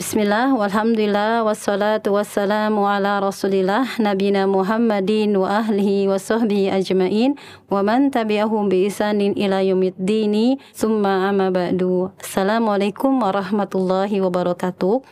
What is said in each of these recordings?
Bismillah, walhamdulillah, wassalatu wassalamu ala rasulillah Nabina Muhammadin wa ahlihi wa sahbihi ajma'in Wa man tabi'ahum bi isanin ila yumiddini Summa amma ba'du Assalamualaikum warahmatullahi wabarakatuh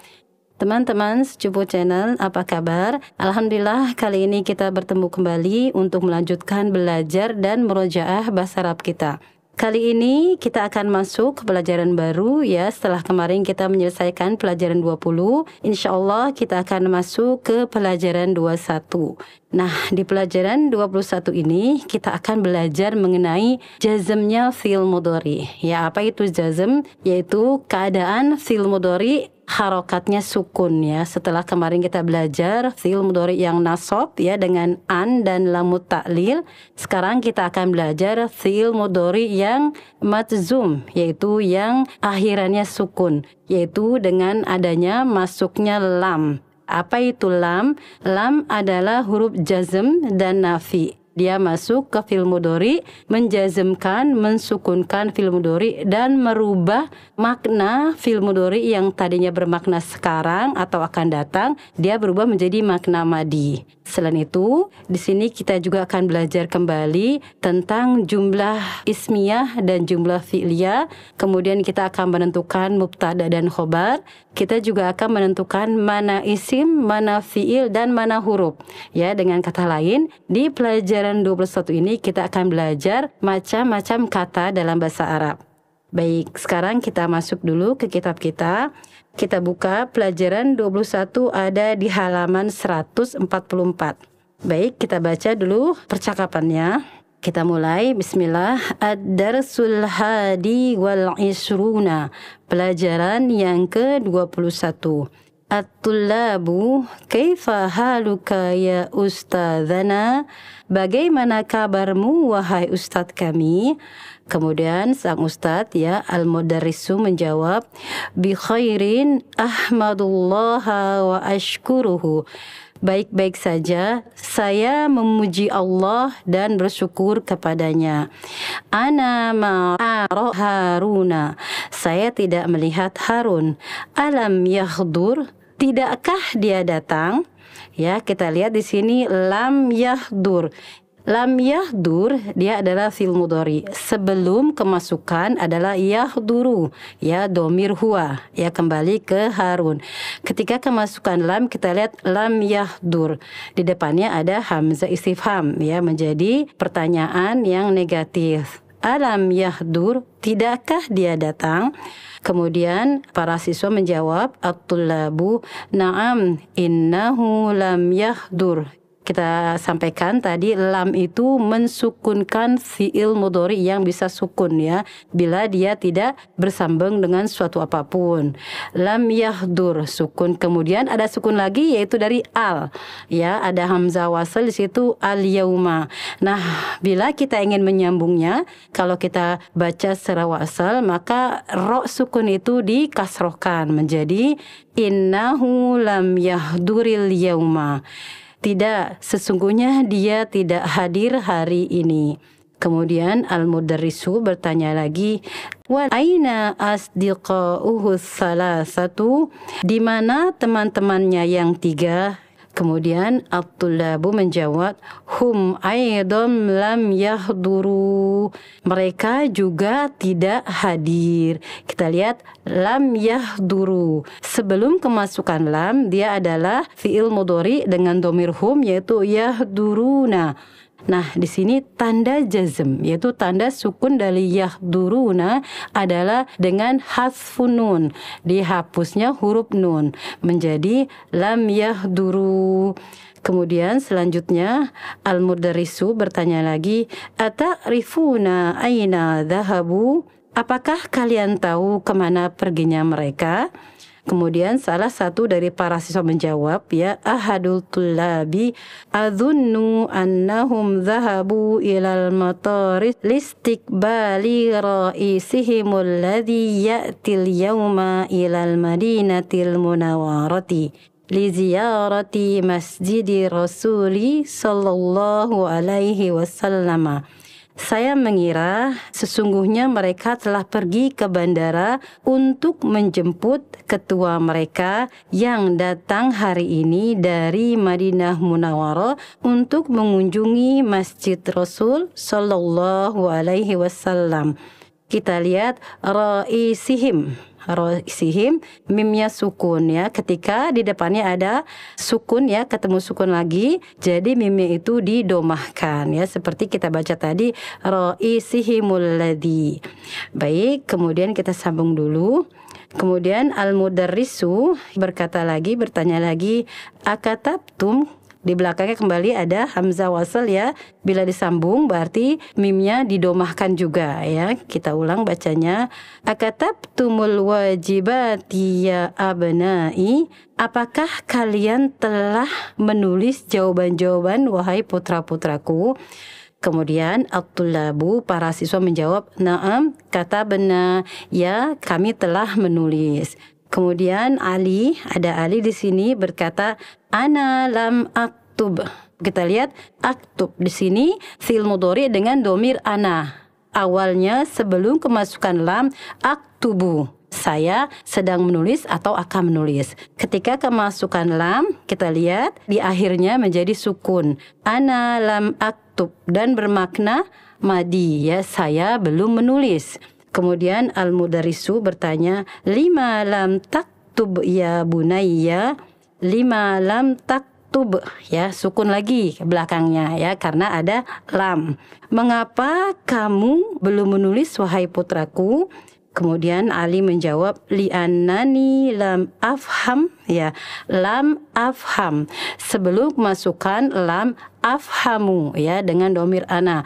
Teman-teman Secupu Channel, apa kabar? Alhamdulillah kali ini kita bertemu kembali untuk melanjutkan belajar dan merojaah bahasa Arab kita. Kali ini kita akan masuk ke pelajaran baru ya setelah kemarin kita menyelesaikan pelajaran 20 Insya Allah kita akan masuk ke pelajaran 21 Nah di pelajaran 21 ini kita akan belajar mengenai jazmnya fil mudori Ya apa itu jazm? Yaitu keadaan fil mudori harokatnya sukun ya. Setelah kemarin kita belajar fi'il mudori yang nasab ya dengan an dan lamut taklil. Sekarang kita akan belajar fi'il mudori yang matzum yaitu yang akhirannya sukun yaitu dengan adanya masuknya lam. Apa itu lam? Lam adalah huruf jazm dan nafi dia masuk ke fil mudori menjazmkan mensukunkan fil mudori dan merubah makna fil mudori yang tadinya bermakna sekarang atau akan datang dia berubah menjadi makna madi selain itu di sini kita juga akan belajar kembali tentang jumlah ismiyah dan jumlah fi'liyah kemudian kita akan menentukan mubtada dan khobar kita juga akan menentukan mana isim, mana fiil dan mana huruf. Ya, dengan kata lain, di pelajaran 21 ini kita akan belajar macam-macam kata dalam bahasa Arab. Baik, sekarang kita masuk dulu ke kitab kita. Kita buka pelajaran 21 ada di halaman 144. Baik, kita baca dulu percakapannya. Kita mulai Bismillah Ad-Darsul Hadi wal Isruna Pelajaran yang ke-21 At-tullabu kaifa haluka ya ustadzana Bagaimana kabarmu wahai ustadz kami Kemudian sang ustadz ya al-mudarrisu menjawab Bi khairin ahmadullah wa ashkuruhu baik-baik saja. Saya memuji Allah dan bersyukur kepadanya. Ana Haruna. Saya tidak melihat Harun. Alam yahdur. Tidakkah dia datang? Ya, kita lihat di sini lam yahdur. Lam yahdur dia adalah fil mudori. Sebelum kemasukan adalah yahduru. Ya domir huwa. Ya kembali ke Harun. Ketika kemasukan lam kita lihat lam yahdur. Di depannya ada hamzah istifham ya menjadi pertanyaan yang negatif. Alam yahdur tidakkah dia datang? Kemudian para siswa menjawab, At-tullabu na'am innahu lam yahdur kita sampaikan tadi lam itu mensukunkan fiil mudori yang bisa sukun ya bila dia tidak bersambung dengan suatu apapun lam yahdur sukun kemudian ada sukun lagi yaitu dari al ya ada hamzah wasal di situ al yauma nah bila kita ingin menyambungnya kalau kita baca secara wasal maka ro sukun itu dikasrohkan menjadi innahu lam yahduril yauma tidak, sesungguhnya dia tidak hadir hari ini. Kemudian Al-Mudarrisu bertanya lagi, "Wa aina asdiqa'uhu salasatu?" Di mana teman-temannya yang tiga Kemudian at menjawab hum aidom lam yahduru. Mereka juga tidak hadir. Kita lihat lam yahduru. Sebelum kemasukan lam dia adalah fi'il mudhari dengan domir hum yaitu yahduruna Nah, di sini tanda jazm yaitu tanda sukun dari yahduruna adalah dengan hasfunun Dihapusnya huruf nun menjadi lam yahduru. Kemudian selanjutnya al mudarisu bertanya lagi, "Atarifuna aina dhahabu?" Apakah kalian tahu kemana perginya mereka? Kemudian salah satu dari para siswa menjawab ya ahadul tulabi adunnu annahum zahabu ilal listik bali ra'isihim alladhi ya'til yawma ilal madinatil munawarati لزيارة مسجد rasuli sallallahu alaihi wasallama saya mengira sesungguhnya mereka telah pergi ke bandara untuk menjemput ketua mereka yang datang hari ini dari Madinah Munawwarah untuk mengunjungi Masjid Rasul Shallallahu alaihi wasallam. Kita lihat raisihim rosihim mimnya sukun ya ketika di depannya ada sukun ya ketemu sukun lagi jadi mimnya itu didomahkan ya seperti kita baca tadi roisihimul ladhi baik kemudian kita sambung dulu Kemudian al-mudarrisu berkata lagi, bertanya lagi, akatabtum di belakangnya kembali ada hamzah wasal ya. Bila disambung berarti mimnya didomahkan juga ya. Kita ulang bacanya. Akatab tumul wajibati ya abnai. Apakah kalian telah menulis jawaban-jawaban wahai putra-putraku? Kemudian Abdullah tulabu para siswa menjawab, "Na'am, kata benar. Ya, kami telah menulis." Kemudian Ali, ada Ali di sini berkata, ana lam aktub. Kita lihat aktub di sini fil mudhari dengan domir ana. Awalnya sebelum kemasukan lam aktubu saya sedang menulis atau akan menulis. Ketika kemasukan lam, kita lihat di akhirnya menjadi sukun. Ana lam aktub dan bermakna madi ya saya belum menulis. Kemudian al mudarisu bertanya, "Lima lam taktub ya bunayya?" lima lam tak tub ya sukun lagi belakangnya ya karena ada lam. Mengapa kamu belum menulis wahai putraku? Kemudian Ali menjawab li'annani lam afham ya lam afham sebelum masukkan lam afhamu ya dengan domir ana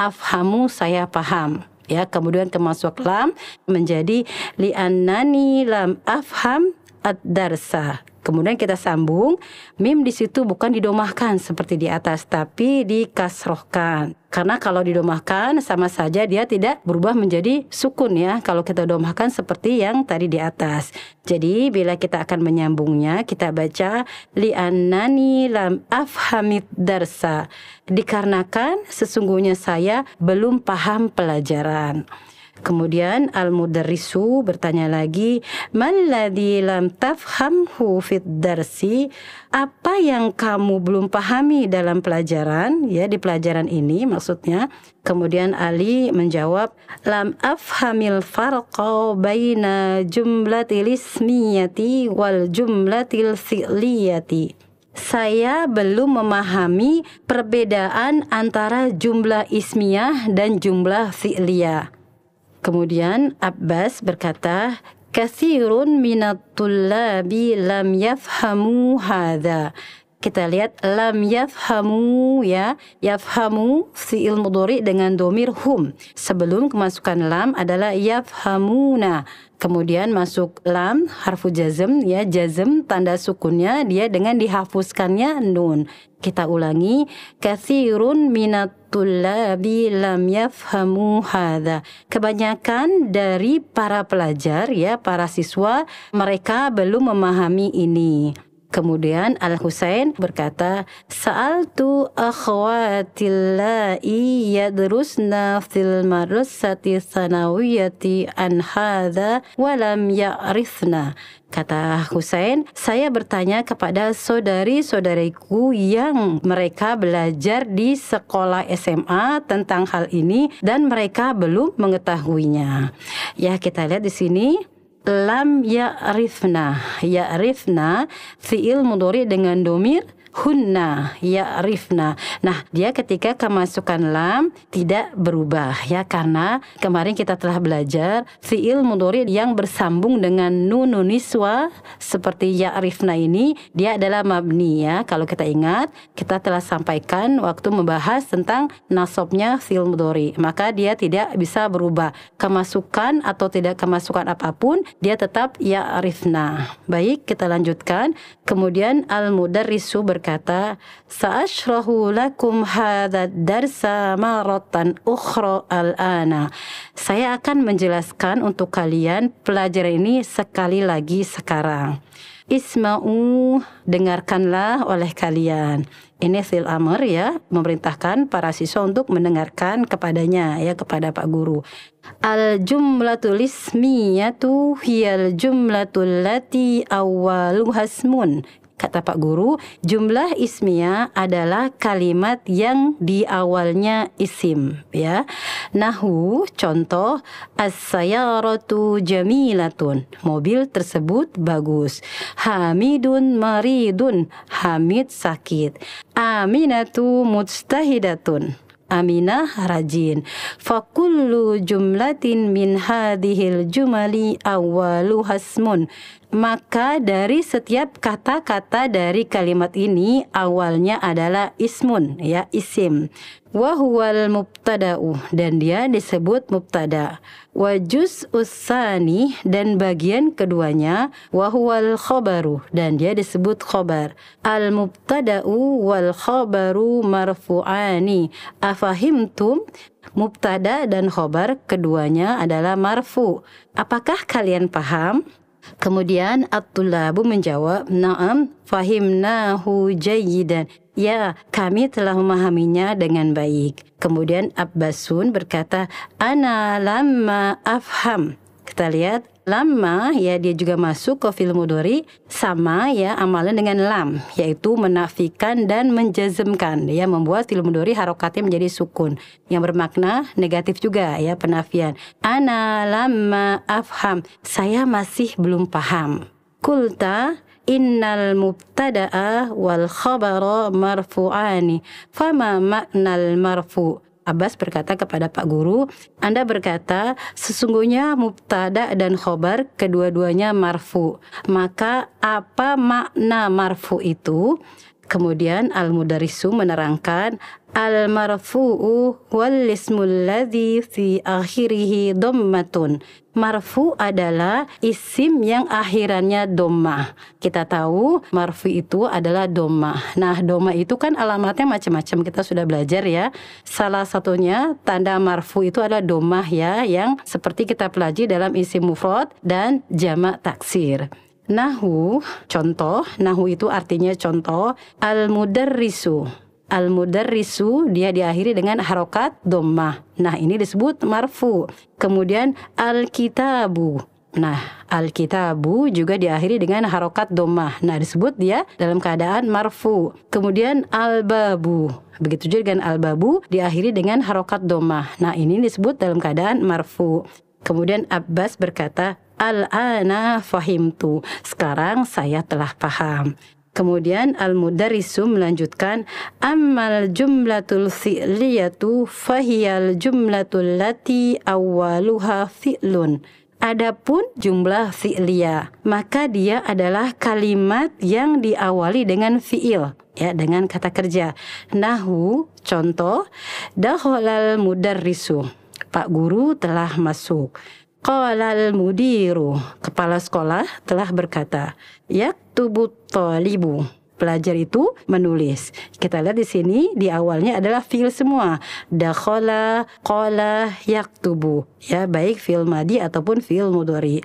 afhamu saya paham ya kemudian kemasuk lam menjadi li'annani lam afham ad-darsa Kemudian kita sambung, mim di situ bukan didomahkan seperti di atas, tapi dikasrohkan. Karena kalau didomahkan sama saja dia tidak berubah menjadi sukun ya. Kalau kita domahkan seperti yang tadi di atas. Jadi bila kita akan menyambungnya, kita baca anani lam afhamid darsa. Dikarenakan sesungguhnya saya belum paham pelajaran. Kemudian al-mudarrisu bertanya lagi, "Malladzi lam tafhamhu fid darsi?" Apa yang kamu belum pahami dalam pelajaran ya di pelajaran ini maksudnya? Kemudian Ali menjawab, "Lam afhamil farqa baina jumlatil ismiyati wal jumlatil fi'liyati." saya belum memahami perbedaan antara jumlah ismiyah dan jumlah fi'liyah. Kemudian Abbas berkata, "Katsirun minat tullabi lam yafhamu hadza." kita lihat lam yafhamu ya yafhamu fi'il mudhari dengan domir hum sebelum kemasukan lam adalah yafhamuna kemudian masuk lam harfu jazm ya jazm tanda sukunnya dia dengan dihapuskannya nun kita ulangi kathirun minat tullabi lam yafhamu hadha. Kebanyakan dari para pelajar ya, para siswa mereka belum memahami ini. Kemudian Al Husain berkata, "Saal tu akhwatilai yadrusna fil madrasati sanawiyati an hadza wa lam ya'rifna." Kata Husain, saya bertanya kepada saudari-saudariku yang mereka belajar di sekolah SMA tentang hal ini dan mereka belum mengetahuinya. Ya, kita lihat di sini lam ya rifna ya rifna fiil mudori dengan domir hunna ya rifna. Nah, dia ketika kemasukan lam tidak berubah ya karena kemarin kita telah belajar fiil mudori yang bersambung dengan nununiswa seperti ya rifna ini dia adalah mabni ya. Kalau kita ingat, kita telah sampaikan waktu membahas tentang nasobnya fiil mudori Maka dia tidak bisa berubah. Kemasukan atau tidak kemasukan apapun, dia tetap ya rifna. Baik, kita lanjutkan. Kemudian al-mudarrisu ber berkata, "Sa'ashrahu lakum hadad darsa maratan ukhra al-ana." Saya akan menjelaskan untuk kalian pelajaran ini sekali lagi sekarang. Isma'u, dengarkanlah oleh kalian. Ini fil amr ya, memerintahkan para siswa untuk mendengarkan kepadanya ya kepada Pak Guru. Al jumlatul ismiyatu hiyal jumlatul lati awaluhasmun kata Pak Guru, jumlah ismia adalah kalimat yang di awalnya isim, ya. Nahu contoh as-sayaratu jamilatun. Mobil tersebut bagus. Hamidun maridun. Hamid sakit. Aminatu mustahidatun Aminah rajin. Fakullu jumlatin min hadhil jumali awalu hasmun. Maka dari setiap kata-kata dari kalimat ini awalnya adalah ismun ya isim. Wahwal mubtada'u dan dia disebut mubtada. Wajus usani dan bagian keduanya wahwal khobaru dan dia disebut khobar. Al mubtada'u wal khobaru marfu'ani. Afahimtum mubtada dan khobar keduanya adalah marfu. Apakah kalian paham? Kemudian At-Tulabu menjawab, Naam, fahimnahu jayidan. Ya, kami telah memahaminya dengan baik. Kemudian Abbasun berkata, Ana lama afham kita lihat lama ya dia juga masuk ke film mudori sama ya amalan dengan lam yaitu menafikan dan menjazmkan ya membuat film mudori harokatnya menjadi sukun yang bermakna negatif juga ya penafian ana lama afham saya masih belum paham kulta innal mubtada'a wal khabara marfu'ani fama makna'l marfu' Abbas berkata kepada Pak Guru, Anda berkata, sesungguhnya mubtada dan khobar kedua-duanya marfu. Maka apa makna marfu itu? Kemudian Al-Mudarisu menerangkan Al-marfu'u wal ismul fi akhirihi dommatun. Marfu adalah isim yang akhirannya domah. Kita tahu marfu itu adalah domah. Nah, domah itu kan alamatnya macam-macam. Kita sudah belajar ya. Salah satunya tanda marfu itu adalah domah ya, yang seperti kita pelajari dalam isim mufrad dan jamak taksir. Nahu, contoh, nahu itu artinya contoh, al-mudarrisu. Al-mudarrisu dia diakhiri dengan harokat dommah. Nah, ini disebut marfu. Kemudian al-kitabu. Nah, Alkitabu juga diakhiri dengan harokat domah. Nah, disebut dia dalam keadaan marfu. Kemudian albabu. Begitu juga dengan albabu diakhiri dengan harokat domah. Nah, ini disebut dalam keadaan marfu. Kemudian Abbas berkata, Al-ana fahimtu. Sekarang saya telah paham. Kemudian al mudarisu melanjutkan ammal jumlatul fi'liyatu fahiyal jumlatul lati awaluha fi'lun. Adapun jumlah fi'liya maka dia adalah kalimat yang diawali dengan fi'il, ya dengan kata kerja. Nahu, contoh, daholal mudarisu. Pak guru telah masuk. Qalal mudiru kepala sekolah telah berkata, Yak tubuh tolibu Pelajar itu menulis. Kita lihat di sini di awalnya adalah fil semua. kola qala, yaktubu. Ya, baik fil madi ataupun fil mudori.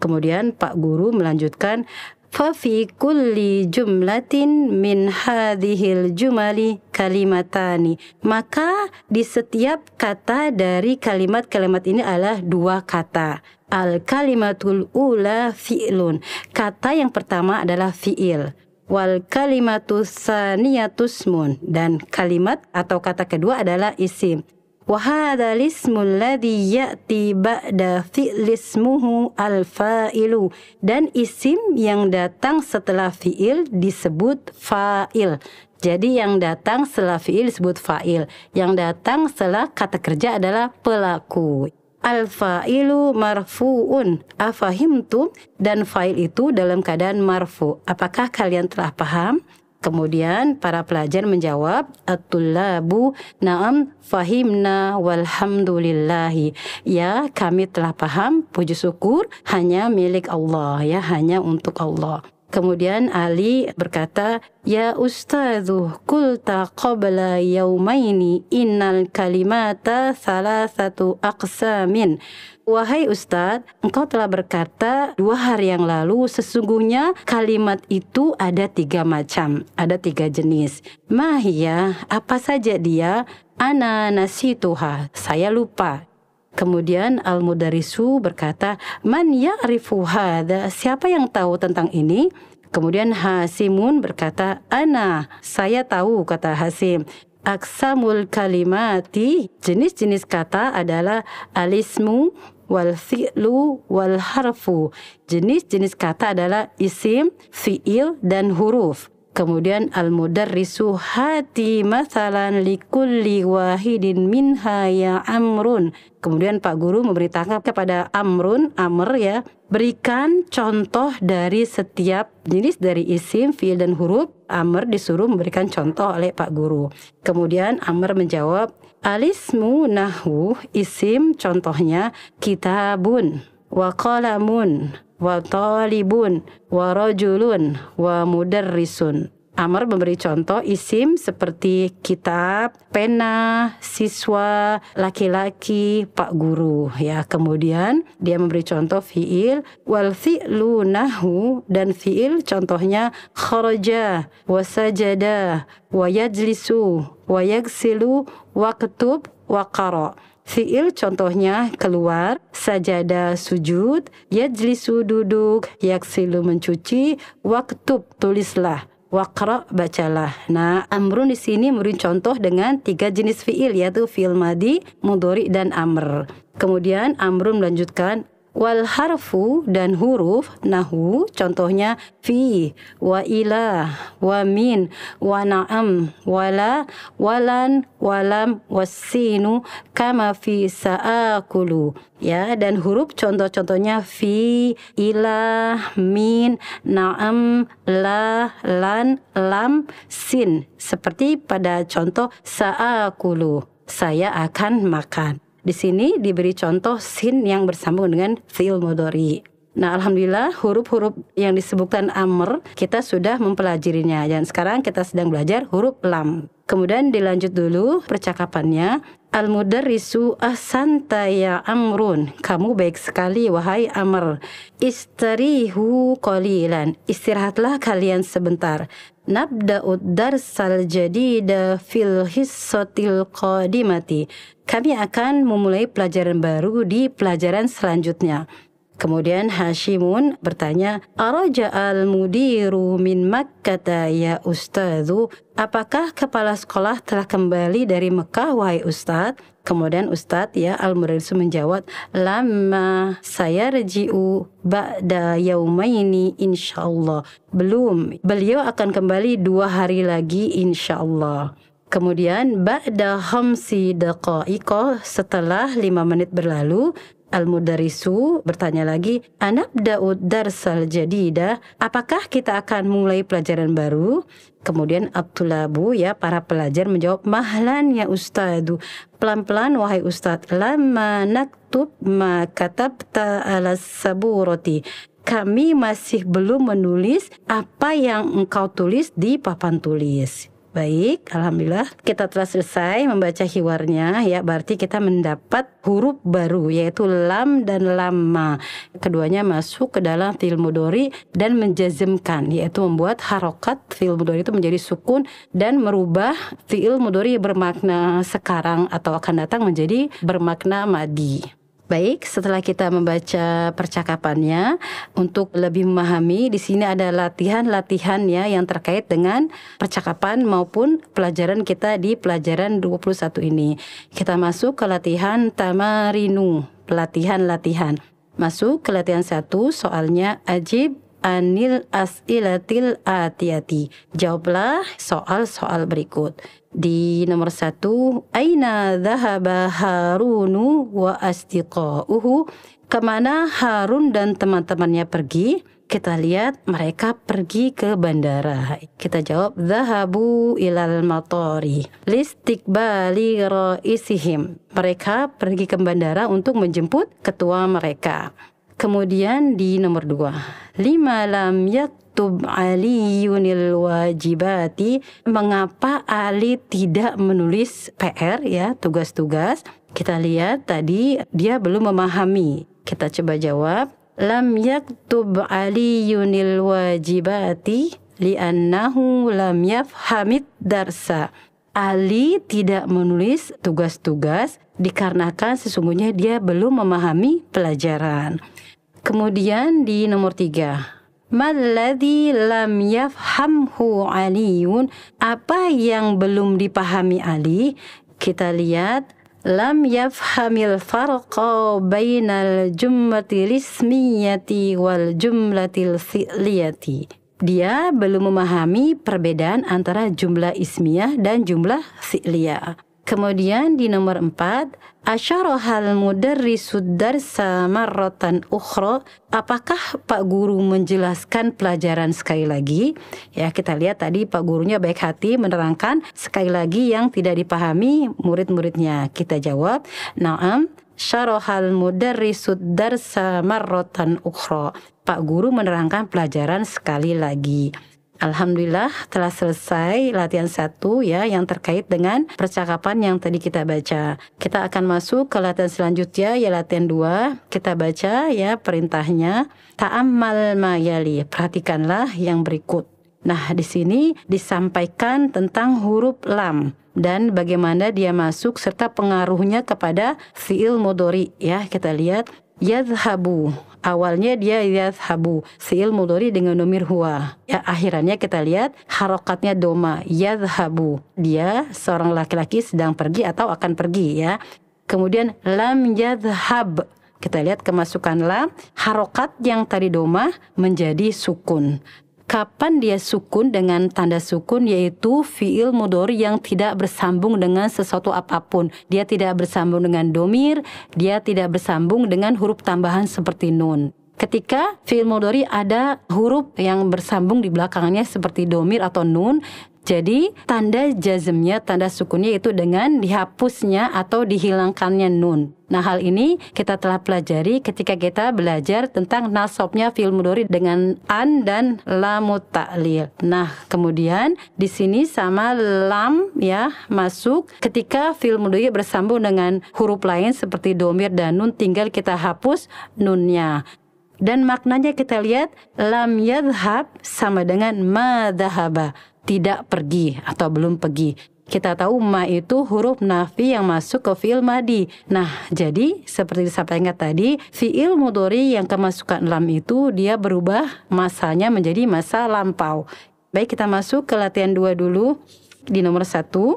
Kemudian Pak guru melanjutkan ففي kulli jumlatin min hadihil jumali kalimatani. Maka di setiap kata dari kalimat-kalimat ini adalah dua kata. Al kalimatul ula fi'lun. Kata yang pertama adalah fi'il. Wal kalimatus saniyatusmun. Dan kalimat atau kata kedua adalah isim. وهذا الاسم الذي يأتي ba'da fi'l ismuhu al-fa'ilu dan isim yang datang setelah fi'il disebut fa'il. Jadi yang datang setelah fi'il disebut fa'il. Yang datang setelah kata kerja adalah pelaku. Al-fa'ilu marfu'un afahimtum dan fa'il itu dalam keadaan marfu. Apakah kalian telah paham? Kemudian para pelajar menjawab at na'am fahimna walhamdulillahi. Ya, kami telah paham, puji syukur hanya milik Allah ya, hanya untuk Allah. Kemudian Ali berkata, Ya Ustadzuh, kulta qabla yaumaini innal kalimata salah satu aksamin. Wahai Ustadz, engkau telah berkata dua hari yang lalu sesungguhnya kalimat itu ada tiga macam, ada tiga jenis. ya, apa saja dia? Ana nasituha, saya lupa. Kemudian Al-Mudarisu berkata, "Man ya'rifu hadha? Siapa yang tahu tentang ini?" Kemudian Hasimun berkata, "Ana, saya tahu," kata Hasim. Aksamul kalimati jenis-jenis kata adalah alismu wal fi'lu wal harfu. Jenis-jenis kata adalah isim, fi'il dan huruf. Kemudian al-mudarrisu hati masalan likulli wahidin minha ya amrun. Kemudian Pak Guru memberitakan kepada Amrun, Amr ya, berikan contoh dari setiap jenis dari isim, fiil dan huruf. Amr disuruh memberikan contoh oleh Pak Guru. Kemudian Amr menjawab, alismu nahu isim contohnya kitabun wa qalamun wa talibun wa rajulun wa mudarrisun Amr memberi contoh isim seperti kitab, pena, siswa, laki-laki, pak guru ya. Kemudian dia memberi contoh fiil wal fi'lu nahu dan fiil contohnya kharaja, wasajada, wayajlisu, wayagsilu, waktub, wakaro. Fi'il contohnya keluar, sajada sujud, yajlisu duduk, yaksilu mencuci, waktub tulislah. Wakro bacalah. Nah, amrun di sini memberi contoh dengan tiga jenis fiil yaitu fiil madi, mudori dan amr. Kemudian amrun melanjutkan wal harfu dan huruf nahu contohnya fi wa ila wa min wa na'am wala walan walam wasinu kama fi saakulu ya dan huruf contoh-contohnya fi ila min na'am la lan lam sin seperti pada contoh saakulu saya akan makan di sini diberi contoh sin yang bersambung dengan fil mudori. Nah, alhamdulillah huruf-huruf yang disebutkan amr kita sudah mempelajarinya dan sekarang kita sedang belajar huruf lam. Kemudian dilanjut dulu percakapannya. Al mudarrisu ahsanta ya amrun. Kamu baik sekali wahai Amr. Istarihu qalilan. Istirahatlah kalian sebentar nabda'ud darsal jadida fil hissatil qadimati. Kami akan memulai pelajaran baru di pelajaran selanjutnya. Kemudian Hashimun bertanya, Araja al-mudiru min Makkah ya ustadu, apakah kepala sekolah telah kembali dari Mekah wahai ustadz? Kemudian ustadz ya al mudiru menjawab, lama saya rejiu ba'da yaumaini insyaallah. Belum, beliau akan kembali dua hari lagi insyaallah. Kemudian ba'da hamsi daqa'iqah setelah lima menit berlalu Al-Mudarisu bertanya lagi, anak Daud darsal dah, apakah kita akan mulai pelajaran baru? Kemudian Abdullah bu, ya para pelajar menjawab mahlan ya ustadu pelan-pelan wahai ustad lama naktub ma katabta ala roti, kami masih belum menulis apa yang engkau tulis di papan tulis Baik, alhamdulillah kita telah selesai membaca hiwarnya ya berarti kita mendapat huruf baru yaitu lam dan lama. Keduanya masuk ke dalam fil mudori dan menjazmkan yaitu membuat harokat fil mudori itu menjadi sukun dan merubah fil mudori bermakna sekarang atau akan datang menjadi bermakna madi. Baik, setelah kita membaca percakapannya, untuk lebih memahami di sini ada latihan-latihan ya yang terkait dengan percakapan maupun pelajaran kita di pelajaran 21 ini. Kita masuk ke latihan tamarinu, pelatihan-latihan. Masuk ke latihan satu soalnya ajib anil as'ilatil atiyati. Jawablah soal-soal berikut. Di nomor satu, Aina dhahaba Harunu wa uhu. Kemana Harun dan teman-temannya pergi? Kita lihat mereka pergi ke bandara. Kita jawab Zahabu ilal matori listikbali raisihim. Mereka pergi ke bandara untuk menjemput ketua mereka. Kemudian di nomor dua, lima lam ali yunil wajibati. Mengapa Ali tidak menulis PR ya tugas-tugas? Kita lihat tadi dia belum memahami. Kita coba jawab. Lam yaktub yunil wajibati li li'annahu lam yafhamit darsa. Ali tidak menulis tugas-tugas dikarenakan sesungguhnya dia belum memahami pelajaran. Kemudian di nomor tiga, Maladhi lam yafhamhu aliyun Apa yang belum dipahami Ali? Kita lihat lam yafhamil farqa bainal jumlati lismiyati wal jumlatil fi'liyati. Dia belum memahami perbedaan antara jumlah ismiyah dan jumlah fi'liyah. Kemudian di nomor 4, asyarahal mudarrisud darsa marrotan ukhro. Apakah Pak Guru menjelaskan pelajaran sekali lagi? Ya, kita lihat tadi Pak Gurunya baik hati menerangkan sekali lagi yang tidak dipahami murid-muridnya. Kita jawab, "Na'am." Syarohal mudarrisud darsa marrotan ukhro. Pak Guru menerangkan pelajaran sekali lagi. Alhamdulillah telah selesai latihan satu ya yang terkait dengan percakapan yang tadi kita baca. Kita akan masuk ke latihan selanjutnya ya latihan dua. Kita baca ya perintahnya. Ta'amal mayali. Perhatikanlah yang berikut. Nah, di sini disampaikan tentang huruf lam dan bagaimana dia masuk serta pengaruhnya kepada fiil modori ya kita lihat yadhabu awalnya dia yadhabu fi'il mudori dengan nomir huwa ya akhirannya kita lihat harokatnya doma yadhabu dia seorang laki-laki sedang pergi atau akan pergi ya kemudian lam yadhab kita lihat kemasukan lam harokat yang tadi doma menjadi sukun kapan dia sukun dengan tanda sukun yaitu fiil mudor yang tidak bersambung dengan sesuatu apapun. Dia tidak bersambung dengan domir, dia tidak bersambung dengan huruf tambahan seperti nun. Ketika fiil mudori ada huruf yang bersambung di belakangnya seperti domir atau nun, jadi tanda jazmnya, tanda sukunnya itu dengan dihapusnya atau dihilangkannya nun. Nah hal ini kita telah pelajari ketika kita belajar tentang nasabnya fil mudori dengan an dan lamu taklil. Nah kemudian di sini sama lam ya masuk ketika fil mudori bersambung dengan huruf lain seperti domir dan nun tinggal kita hapus nunnya dan maknanya kita lihat lam yadhab sama dengan madhaba tidak pergi atau belum pergi. Kita tahu ma itu huruf nafi yang masuk ke fi'il madi. Nah, jadi seperti disampaikan tadi, fi'il mudori yang kemasukan lam itu dia berubah masanya menjadi masa lampau. Baik, kita masuk ke latihan dua dulu di nomor satu.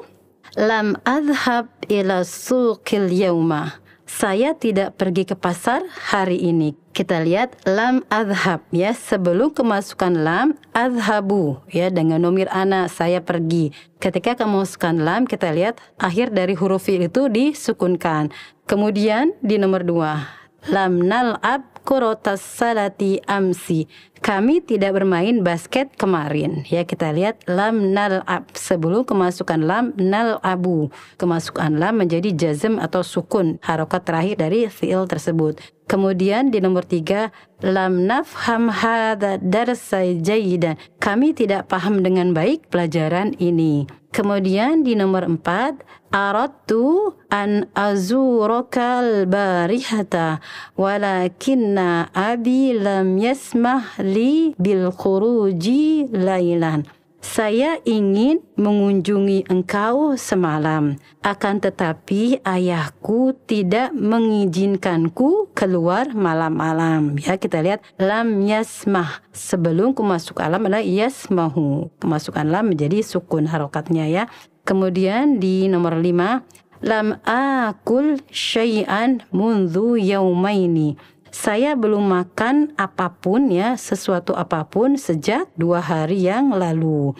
Lam adhab ila suqil yauma saya tidak pergi ke pasar hari ini. Kita lihat lam adhab ya sebelum kemasukan lam adhabu ya dengan nomir anak saya pergi. Ketika kemasukan lam kita lihat akhir dari huruf itu disukunkan. Kemudian di nomor dua lam nal'ab kurotas salati amsi. Kami tidak bermain basket kemarin. Ya kita lihat lam nal ab sebelum kemasukan lam nal abu. Kemasukan lam menjadi jazm atau sukun harokat terakhir dari fiil tersebut. Kemudian di nomor tiga, lam nafham hada darsa jayidan. Kami tidak paham dengan baik pelajaran ini. Kemudian di nomor empat, Aradtu an azurokal barihata walakinna abi lam yasmah li bil khuruji lailan. Saya ingin mengunjungi engkau semalam, akan tetapi ayahku tidak mengizinkanku keluar malam-malam. Ya, kita lihat lam yasmah. Sebelum masuk alam adalah yasmahu. Kemasukan lam menjadi sukun harokatnya ya. Kemudian di nomor lima lam akul syai'an mundu yaumaini saya belum makan apapun ya, sesuatu apapun sejak dua hari yang lalu.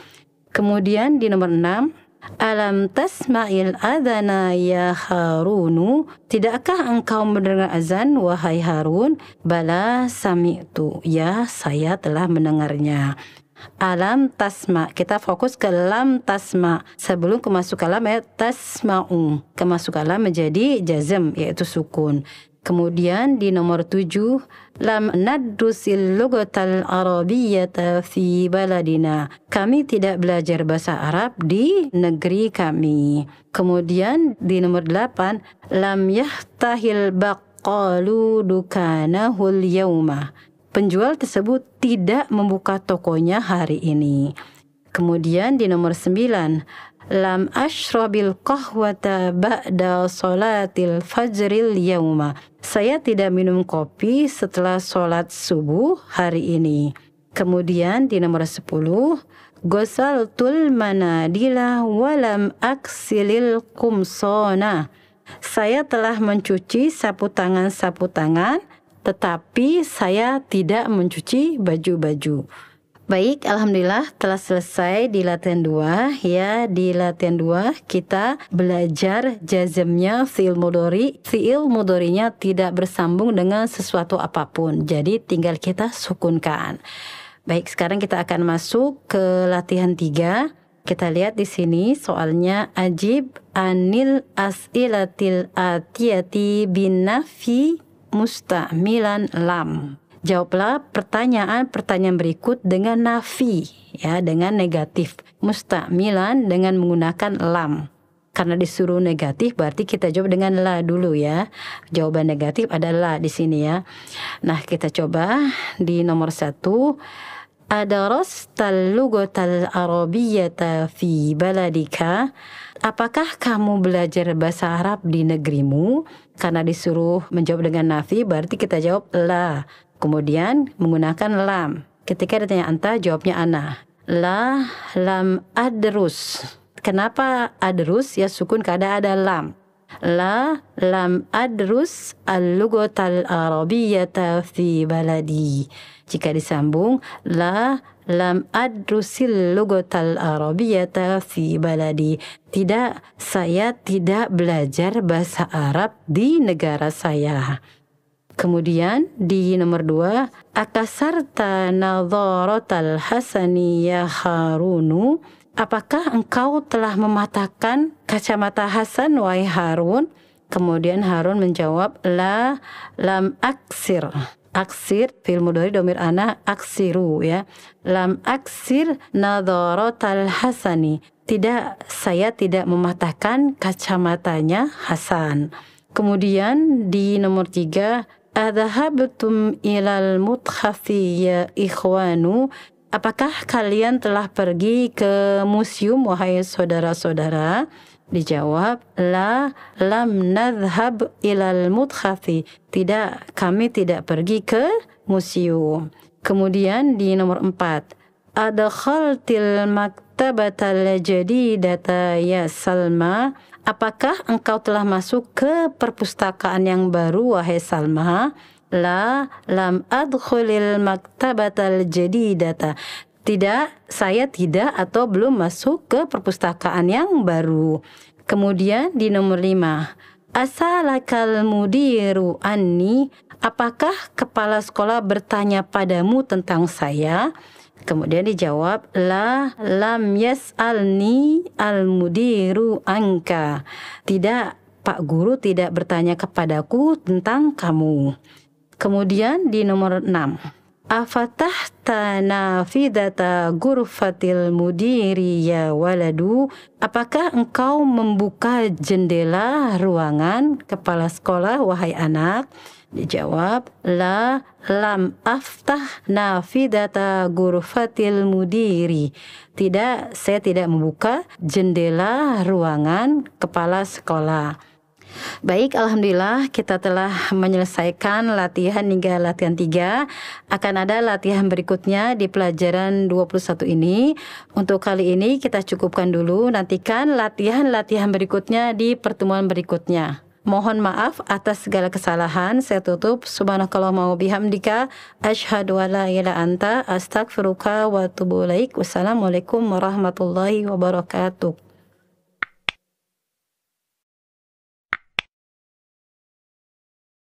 Kemudian di nomor enam, Alam tasma'il adana ya Harunu Tidakkah engkau mendengar azan wahai Harun Bala sami'tu Ya saya telah mendengarnya Alam tasma Kita fokus ke lam tasma Sebelum ke masuk alam ya tasma'u Kemasuk alam menjadi jazm yaitu sukun Kemudian di nomor tujuh, lam nadrusil lugatal arabiyyata fi baladina. Kami tidak belajar bahasa Arab di negeri kami. Kemudian di nomor delapan, lam yahtahil baqalu dukanahul yauma. Penjual tersebut tidak membuka tokonya hari ini. Kemudian di nomor sembilan, lam ashrabil qahwata ba'da solatil fajril yauma. Saya tidak minum kopi setelah sholat subuh hari ini. Kemudian di nomor 10, gosaltul manadila walam aksilil kumsona. Saya telah mencuci sapu tangan-sapu tangan, tetapi saya tidak mencuci baju-baju. Baik, alhamdulillah telah selesai di latihan 2 ya. Di latihan 2 kita belajar jazmnya fi'il mudori. Fi'il mudorinya tidak bersambung dengan sesuatu apapun. Jadi tinggal kita sukunkan. Baik, sekarang kita akan masuk ke latihan 3. Kita lihat di sini soalnya ajib anil as'ilatil atiyati binafi mustamilan lam. Jawablah pertanyaan-pertanyaan berikut dengan nafi ya, dengan negatif. Mustamilan dengan menggunakan lam. Karena disuruh negatif berarti kita jawab dengan la dulu ya. Jawaban negatif adalah di sini ya. Nah, kita coba di nomor satu. Adaros talugotal arabiyata fi baladika? Apakah kamu belajar bahasa Arab di negerimu? Karena disuruh menjawab dengan nafi, berarti kita jawab la. Kemudian menggunakan lam. Ketika ditanya anta, jawabnya ana. La lam adrus. Kenapa adrus? Ya sukun kada ada lam. La lam adrus al-lugotal arabiyata fi baladi. Jika disambung, la lam adrusil lugotal arabiyata fi baladi. Tidak, saya tidak belajar bahasa Arab di negara saya. Kemudian di nomor dua, akasarta nazaratal hasani ya Harunu, apakah engkau telah mematahkan kacamata Hasan wahai Harun? Kemudian Harun menjawab, la lam aksir. Aksir, fil mudhari domir ana, aksiru ya. Lam aksir nadharatal hasani. Tidak, saya tidak mematahkan kacamatanya Hasan. Kemudian di nomor tiga, Adhahabtum ilal mutkhafi ya ikhwanu Apakah kalian telah pergi ke museum wahai saudara-saudara? Dijawab, la lam nadhab ilal mutkhafi. Tidak, kami tidak pergi ke museum. Kemudian di nomor empat, adkhaltil maktabatal jadidata ya Salma Apakah engkau telah masuk ke perpustakaan yang baru, wahai Salma? La lam adkhulil maktabatal jadidata. Tidak, saya tidak atau belum masuk ke perpustakaan yang baru. Kemudian di nomor lima, Asalakal mudiru anni Apakah kepala sekolah bertanya padamu tentang saya? Kemudian dijawab la lam yas al ni al mudiru angka. Tidak Pak Guru tidak bertanya kepadaku tentang kamu. Kemudian di nomor enam, Afatah tanafidata gurfatil mudiri ya waladu Apakah engkau membuka jendela ruangan kepala sekolah wahai anak? Dijawab, la lam aftah nafidata gurufatil mudiri. Tidak, saya tidak membuka jendela ruangan kepala sekolah. Baik, Alhamdulillah kita telah menyelesaikan latihan hingga latihan 3 Akan ada latihan berikutnya di pelajaran 21 ini Untuk kali ini kita cukupkan dulu Nantikan latihan-latihan berikutnya di pertemuan berikutnya Mohon maaf atas segala kesalahan. Saya tutup. Subhanakallahumma wa bihamdika asyhadu an la ila anta astaghfiruka wa tubuh laik. Wassalamualaikum warahmatullahi wabarakatuh.